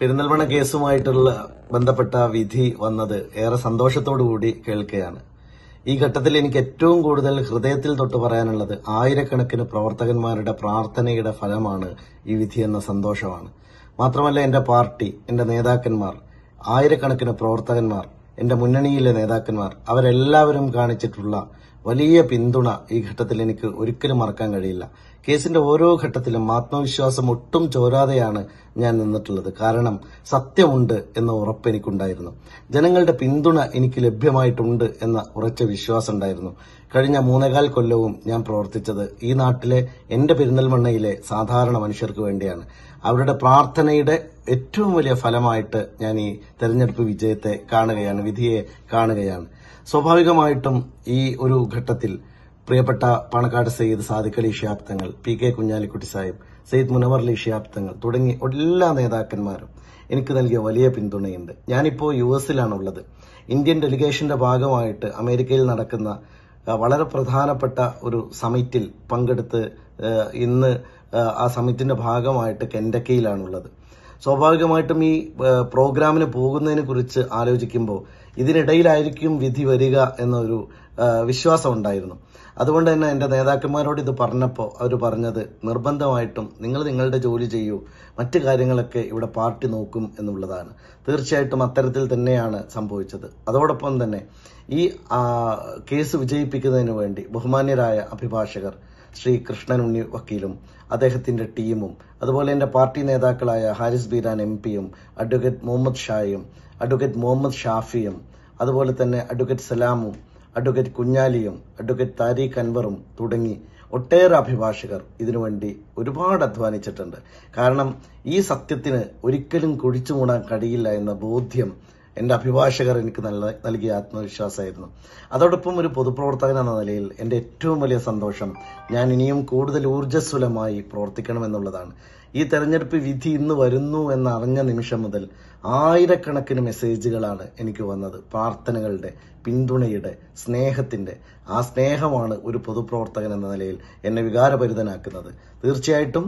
പെരിന്തൽമണ കേസുമായിട്ടുള്ള ബന്ധപ്പെട്ട വിധി വന്നത് ഏറെ കൂടി കേൾക്കുകയാണ് ഈ ഘട്ടത്തിൽ എനിക്ക് ഏറ്റവും കൂടുതൽ ഹൃദയത്തിൽ തൊട്ട് പറയാനുള്ളത് ആയിരക്കണക്കിന് പ്രവർത്തകന്മാരുടെ പ്രാർത്ഥനയുടെ ഫലമാണ് ഈ വിധി എന്ന സന്തോഷമാണ് മാത്രമല്ല എന്റെ പാർട്ടി എന്റെ നേതാക്കന്മാർ ആയിരക്കണക്കിന് പ്രവർത്തകന്മാർ എന്റെ മുന്നണിയിലെ നേതാക്കന്മാർ അവരെല്ലാവരും കാണിച്ചിട്ടുള്ള വലിയ പിന്തുണ ഈ ഘട്ടത്തിൽ എനിക്ക് ഒരിക്കലും മറക്കാൻ കഴിയില്ല കേസിന്റെ ഓരോ ഘട്ടത്തിലും ആത്മവിശ്വാസം ഒട്ടും ചോരാതെയാണ് ഞാൻ നിന്നിട്ടുള്ളത് കാരണം സത്യമുണ്ട് എന്ന ഉറപ്പ് എനിക്കുണ്ടായിരുന്നു ജനങ്ങളുടെ പിന്തുണ എനിക്ക് ലഭ്യമായിട്ടുണ്ട് എന്ന ഉറച്ച വിശ്വാസം ഉണ്ടായിരുന്നു കഴിഞ്ഞ മൂന്നേകാൽ കൊല്ലവും ഞാൻ പ്രവർത്തിച്ചത് ഈ നാട്ടിലെ എന്റെ പെരിന്തൽമണ്ണയിലെ സാധാരണ മനുഷ്യർക്ക് വേണ്ടിയാണ് അവരുടെ പ്രാർത്ഥനയുടെ ഏറ്റവും വലിയ ഫലമായിട്ട് ഞാൻ ഈ തെരഞ്ഞെടുപ്പ് വിജയത്തെ കാണുകയാണ് വിധിയെ കാണുകയാണ് സ്വാഭാവികമായിട്ടും ഈ ഒരു ഘട്ടത്തിൽ പ്രിയപ്പെട്ട പാണക്കാട് സയ്യിദ് സാദിഖ് അലി ഷിയാബ്ദങ്ങൾ പി കെ കുഞ്ഞാലിക്കുട്ടി സാഹിബ് സയ്യിദ് മുനവർ അലി ഷിയാബ്ദങ്ങൾ തുടങ്ങി എല്ലാ നേതാക്കന്മാരും എനിക്ക് നൽകിയ വലിയ പിന്തുണയുണ്ട് ഞാനിപ്പോൾ യു എസിലാണുള്ളത് ഇന്ത്യൻ ഡെലിഗേഷന്റെ ഭാഗമായിട്ട് അമേരിക്കയിൽ നടക്കുന്ന വളരെ പ്രധാനപ്പെട്ട ഒരു സമിറ്റിൽ പങ്കെടുത്ത് ഇന്ന് ആ സമിറ്റിന്റെ ഭാഗമായിട്ട് കെൻഡക്കയിലാണുള്ളത് സ്വാഭാവികമായിട്ടും ഈ പ്രോഗ്രാമിന് പോകുന്നതിനെ കുറിച്ച് ആലോചിക്കുമ്പോൾ ഇതിനിടയിലായിരിക്കും വിധി വരിക എന്നൊരു വിശ്വാസം ഉണ്ടായിരുന്നു അതുകൊണ്ട് തന്നെ എൻ്റെ നേതാക്കന്മാരോട് ഇത് പറഞ്ഞപ്പോൾ അവർ പറഞ്ഞത് നിർബന്ധമായിട്ടും നിങ്ങൾ നിങ്ങളുടെ ജോലി ചെയ്യൂ മറ്റു കാര്യങ്ങളൊക്കെ ഇവിടെ പാർട്ടി നോക്കും എന്നുള്ളതാണ് തീർച്ചയായിട്ടും അത്തരത്തിൽ തന്നെയാണ് സംഭവിച്ചത് അതോടൊപ്പം തന്നെ ഈ കേസ് വിജയിപ്പിക്കുന്നതിന് വേണ്ടി ബഹുമാന്യരായ അഭിഭാഷകർ ശ്രീ കൃഷ്ണൻ ഉണ്ണി വക്കീലും അദ്ദേഹത്തിന്റെ ടീമും അതുപോലെ എൻ്റെ പാർട്ടി നേതാക്കളായ ഹാരിസ് ബീരാൻ എം പിയും അഡ്വക്കേറ്റ് മുഹമ്മദ് ഷായും അഡ്വക്കേറ്റ് മുഹമ്മദ് ഷാഫിയും അതുപോലെ തന്നെ അഡ്വക്കേറ്റ് സലാമും അഡ്വക്കേറ്റ് കുഞ്ഞാലിയും അഡ്വക്കേറ്റ് താരിഖ് അൻവറും തുടങ്ങി ഒട്ടേറെ അഭിഭാഷകർ ഇതിനുവേണ്ടി ഒരുപാട് അധ്വാനിച്ചിട്ടുണ്ട് കാരണം ഈ സത്യത്തിന് ഒരിക്കലും കുഴിച്ചു മൂടാൻ കഴിയില്ല എന്ന ബോധ്യം എൻ്റെ അഭിഭാഷകർ എനിക്ക് നല്ല നൽകിയ ആത്മവിശ്വാസമായിരുന്നു അതോടൊപ്പം ഒരു പൊതുപ്രവർത്തകൻ എന്ന നിലയിൽ എൻ്റെ ഏറ്റവും വലിയ സന്തോഷം ഞാൻ ഇനിയും കൂടുതൽ ഊർജ്ജസ്വലമായി പ്രവർത്തിക്കണമെന്നുള്ളതാണ് ഈ തെരഞ്ഞെടുപ്പ് വിധി ഇന്ന് വരുന്നു എന്ന് അറിഞ്ഞ നിമിഷം മുതൽ ആയിരക്കണക്കിന് മെസ്സേജുകളാണ് എനിക്ക് വന്നത് പ്രാർത്ഥനകളുടെ പിന്തുണയുടെ സ്നേഹത്തിൻ്റെ ആ സ്നേഹമാണ് ഒരു പൊതുപ്രവർത്തകൻ എന്ന നിലയിൽ എന്നെ വികാരഭരിതനാക്കുന്നത് തീർച്ചയായിട്ടും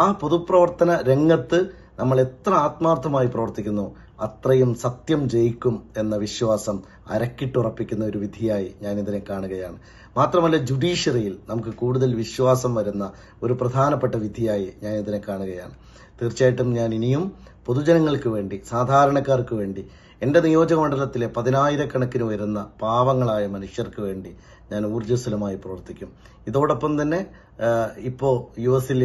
ആ പൊതുപ്രവർത്തന രംഗത്ത് നമ്മൾ എത്ര ആത്മാർത്ഥമായി പ്രവർത്തിക്കുന്നു അത്രയും സത്യം ജയിക്കും എന്ന വിശ്വാസം അരക്കിട്ടുറപ്പിക്കുന്ന ഒരു വിധിയായി ഞാൻ ഇതിനെ കാണുകയാണ് മാത്രമല്ല ജുഡീഷ്യറിയിൽ നമുക്ക് കൂടുതൽ വിശ്വാസം വരുന്ന ഒരു പ്രധാനപ്പെട്ട വിധിയായി ഞാൻ ഇതിനെ കാണുകയാണ് തീർച്ചയായിട്ടും ഞാൻ ഇനിയും പൊതുജനങ്ങൾക്ക് വേണ്ടി സാധാരണക്കാർക്ക് വേണ്ടി എൻ്റെ നിയോജകമണ്ഡലത്തിലെ പതിനായിരക്കണക്കിന് വരുന്ന പാവങ്ങളായ മനുഷ്യർക്ക് വേണ്ടി ഞാൻ ഊർജ്ജസ്വലമായി പ്രവർത്തിക്കും ഇതോടൊപ്പം തന്നെ ഇപ്പോൾ യു എസിൽ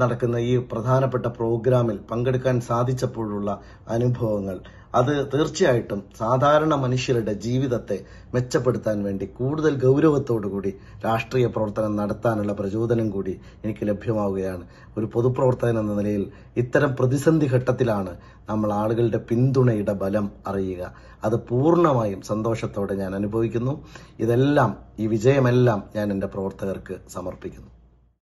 നടക്കുന്ന ഈ പ്രധാനപ്പെട്ട പ്രോഗ്രാമിൽ പങ്കെടുക്കാൻ സാധിച്ചപ്പോഴുള്ള അനുഭവങ്ങൾ അത് തീർച്ചയായിട്ടും സാധാരണ മനുഷ്യരുടെ ജീവിതത്തെ മെച്ചപ്പെടുത്താൻ വേണ്ടി കൂടുതൽ ഗൗരവത്തോടുകൂടി രാഷ്ട്രീയ പ്രവർത്തനം നടത്താനുള്ള പ്രചോദനം കൂടി എനിക്ക് ലഭ്യമാവുകയാണ് ഒരു പൊതുപ്രവർത്തകൻ എന്ന നിലയിൽ ഇത്തരം പ്രതിസന്ധി ഘട്ടത്തിലാണ് നമ്മൾ ആളുകളുടെ പിന്തുണയുടെ ബലം അറിയുക അത് പൂർണ്ണമായും സന്തോഷത്തോടെ ഞാൻ അനുഭവിക്കുന്നു ഇതെല്ലാം ഈ വിജയമെല്ലാം ഞാൻ എൻ്റെ പ്രവർത്തകർക്ക് സമർപ്പിക്കുന്നു